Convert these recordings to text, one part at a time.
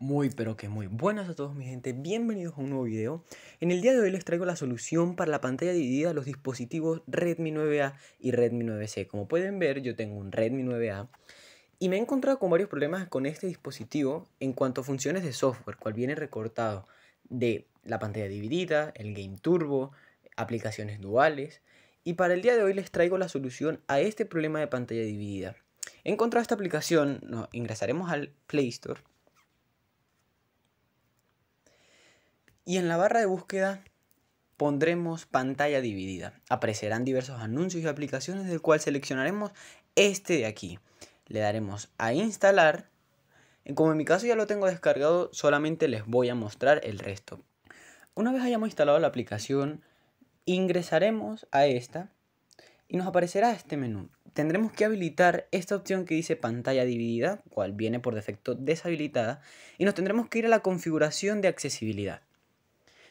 Muy pero que muy buenas a todos mi gente, bienvenidos a un nuevo video. En el día de hoy les traigo la solución para la pantalla dividida de los dispositivos Redmi 9A y Redmi 9C. Como pueden ver yo tengo un Redmi 9A y me he encontrado con varios problemas con este dispositivo en cuanto a funciones de software, cual viene recortado de la pantalla dividida, el Game Turbo, aplicaciones duales. Y para el día de hoy les traigo la solución a este problema de pantalla dividida. He esta aplicación, nos ingresaremos al Play Store Y en la barra de búsqueda pondremos pantalla dividida. Aparecerán diversos anuncios y aplicaciones del cual seleccionaremos este de aquí. Le daremos a instalar. Como en mi caso ya lo tengo descargado, solamente les voy a mostrar el resto. Una vez hayamos instalado la aplicación, ingresaremos a esta y nos aparecerá este menú. Tendremos que habilitar esta opción que dice pantalla dividida, cual viene por defecto deshabilitada, y nos tendremos que ir a la configuración de accesibilidad.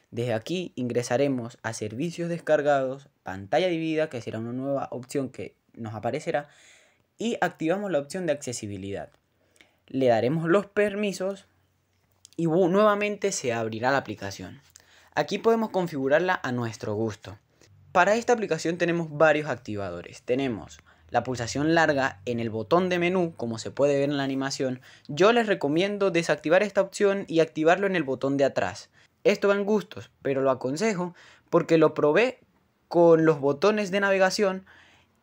Desde aquí ingresaremos a servicios descargados, pantalla dividida, que será una nueva opción que nos aparecerá, y activamos la opción de accesibilidad. Le daremos los permisos y nuevamente se abrirá la aplicación. Aquí podemos configurarla a nuestro gusto. Para esta aplicación tenemos varios activadores. Tenemos la pulsación larga en el botón de menú, como se puede ver en la animación. Yo les recomiendo desactivar esta opción y activarlo en el botón de atrás. Esto va en gustos, pero lo aconsejo porque lo probé con los botones de navegación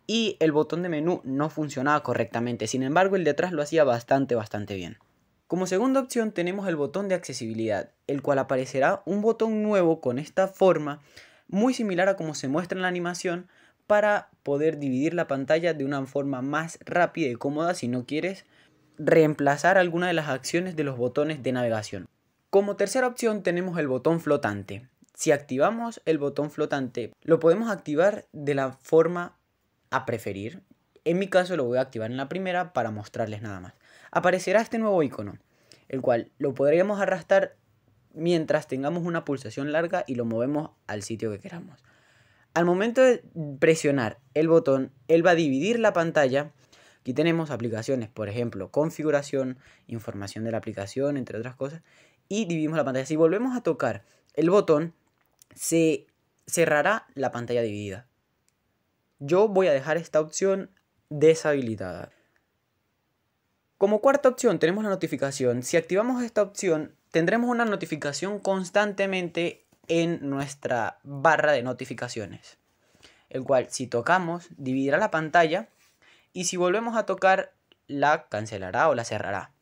y el botón de menú no funcionaba correctamente. Sin embargo, el de atrás lo hacía bastante, bastante bien. Como segunda opción tenemos el botón de accesibilidad, el cual aparecerá un botón nuevo con esta forma, muy similar a como se muestra en la animación, para poder dividir la pantalla de una forma más rápida y cómoda si no quieres reemplazar alguna de las acciones de los botones de navegación. Como tercera opción tenemos el botón flotante. Si activamos el botón flotante, lo podemos activar de la forma a preferir. En mi caso lo voy a activar en la primera para mostrarles nada más. Aparecerá este nuevo icono, el cual lo podríamos arrastrar mientras tengamos una pulsación larga y lo movemos al sitio que queramos. Al momento de presionar el botón, él va a dividir la pantalla. Aquí tenemos aplicaciones, por ejemplo, configuración, información de la aplicación, entre otras cosas y dividimos la pantalla. Si volvemos a tocar el botón, se cerrará la pantalla dividida. Yo voy a dejar esta opción deshabilitada. Como cuarta opción tenemos la notificación. Si activamos esta opción, tendremos una notificación constantemente en nuestra barra de notificaciones. El cual si tocamos dividirá la pantalla y si volvemos a tocar la cancelará o la cerrará.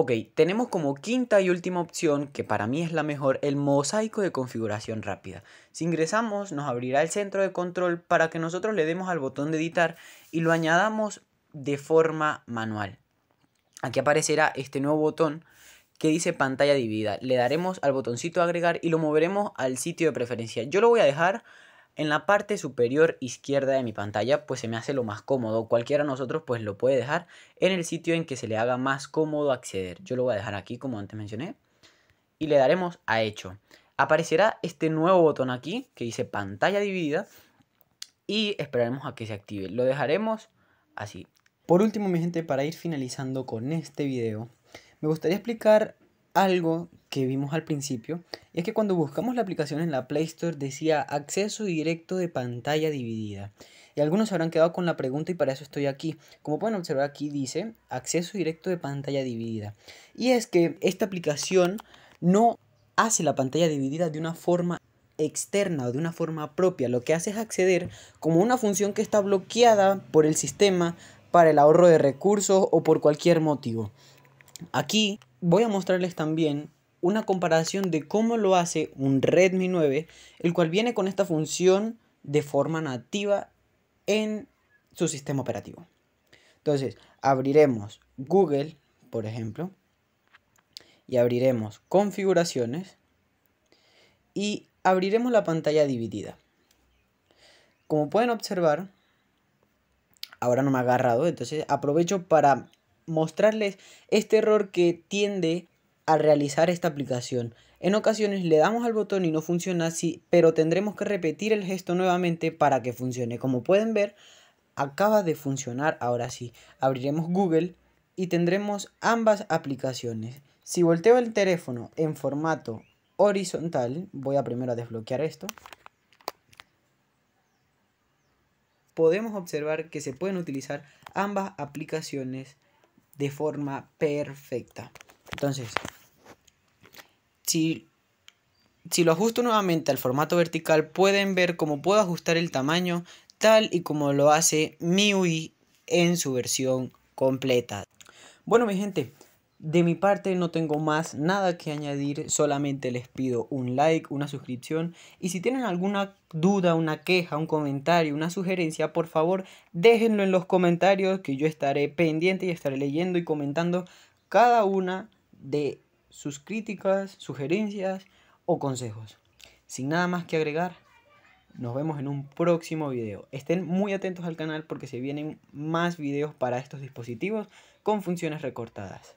Ok, tenemos como quinta y última opción, que para mí es la mejor, el mosaico de configuración rápida. Si ingresamos, nos abrirá el centro de control para que nosotros le demos al botón de editar y lo añadamos de forma manual. Aquí aparecerá este nuevo botón que dice pantalla dividida. Le daremos al botoncito agregar y lo moveremos al sitio de preferencia. Yo lo voy a dejar en la parte superior izquierda de mi pantalla pues se me hace lo más cómodo, cualquiera de nosotros pues lo puede dejar en el sitio en que se le haga más cómodo acceder. Yo lo voy a dejar aquí como antes mencioné y le daremos a hecho. Aparecerá este nuevo botón aquí que dice pantalla dividida y esperaremos a que se active. Lo dejaremos así. Por último mi gente para ir finalizando con este video me gustaría explicar algo que vimos al principio es que cuando buscamos la aplicación en la Play Store decía acceso directo de pantalla dividida. Y algunos se habrán quedado con la pregunta y para eso estoy aquí. Como pueden observar aquí dice acceso directo de pantalla dividida. Y es que esta aplicación no hace la pantalla dividida de una forma externa o de una forma propia. Lo que hace es acceder como una función que está bloqueada por el sistema para el ahorro de recursos o por cualquier motivo. Aquí voy a mostrarles también una comparación de cómo lo hace un Redmi 9, el cual viene con esta función de forma nativa en su sistema operativo. Entonces, abriremos Google, por ejemplo, y abriremos configuraciones y abriremos la pantalla dividida. Como pueden observar, ahora no me ha agarrado, entonces aprovecho para mostrarles este error que tiende a realizar esta aplicación. En ocasiones le damos al botón y no funciona así, pero tendremos que repetir el gesto nuevamente para que funcione. Como pueden ver, acaba de funcionar ahora sí. Abriremos Google y tendremos ambas aplicaciones. Si volteo el teléfono en formato horizontal, voy a primero a desbloquear esto. Podemos observar que se pueden utilizar ambas aplicaciones de forma perfecta. Entonces, si, si lo ajusto nuevamente al formato vertical, pueden ver cómo puedo ajustar el tamaño tal y como lo hace MIUI en su versión completa. Bueno, mi gente, de mi parte no tengo más nada que añadir, solamente les pido un like, una suscripción y si tienen alguna duda, una queja, un comentario, una sugerencia, por favor déjenlo en los comentarios que yo estaré pendiente y estaré leyendo y comentando cada una de sus críticas, sugerencias o consejos. Sin nada más que agregar, nos vemos en un próximo video. Estén muy atentos al canal porque se vienen más videos para estos dispositivos con funciones recortadas.